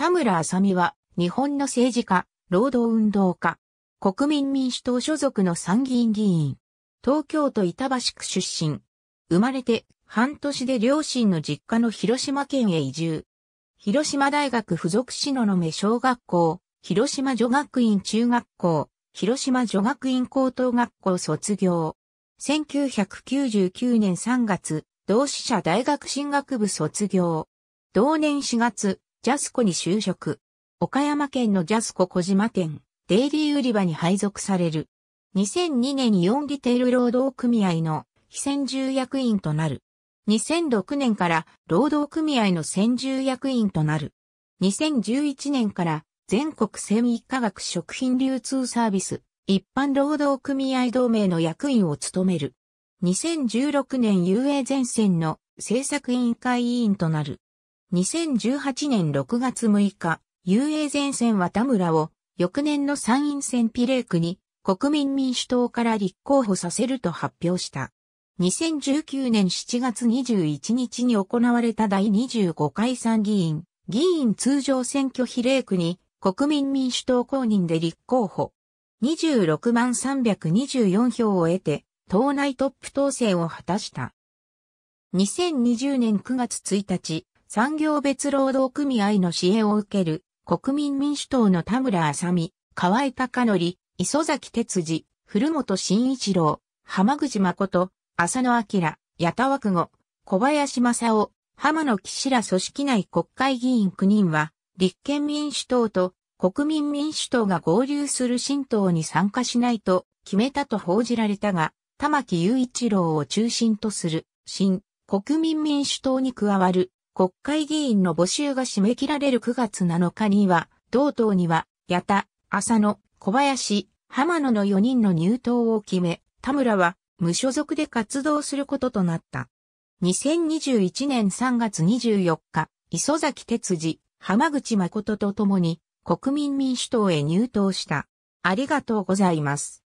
田村麻美は、日本の政治家、労働運動家、国民民主党所属の参議院議員、東京都板橋区出身、生まれて半年で両親の実家の広島県へ移住。広島大学附属篠の目小学校、広島女学院中学校、広島女学院高等学校卒業。1999年3月、同志社大学進学部卒業。同年4月、ジャスコに就職。岡山県のジャスコ小島店、デイリー売り場に配属される。2002年に4リテール労働組合の非専従役員となる。2006年から労働組合の専従役員となる。2011年から全国繊維化学食品流通サービス一般労働組合同盟の役員を務める。2016年 UA 前線の政策委員会委員となる。2018年6月6日、遊泳前線は田村を翌年の参院選比例区に国民民主党から立候補させると発表した。2019年7月21日に行われた第25回参議院議員通常選挙比例区に国民民主党公認で立候補。26万324票を得て、党内トップ当選を果たした。2020年9月1日、産業別労働組合の支援を受ける国民民主党の田村麻美、河合隆則、磯崎哲司、古本慎一郎、浜口誠、浅野明、八田和久小林正夫、浜野岸ら組織内国会議員9人は、立憲民主党と国民民主党が合流する新党に参加しないと決めたと報じられたが、玉木雄一郎を中心とする新国民民主党に加わる国会議員の募集が締め切られる9月7日には、同党には、矢田、浅野、小林、浜野の4人の入党を決め、田村は無所属で活動することとなった。2021年3月24日、磯崎哲司、浜口誠と共に国民民主党へ入党した。ありがとうございます。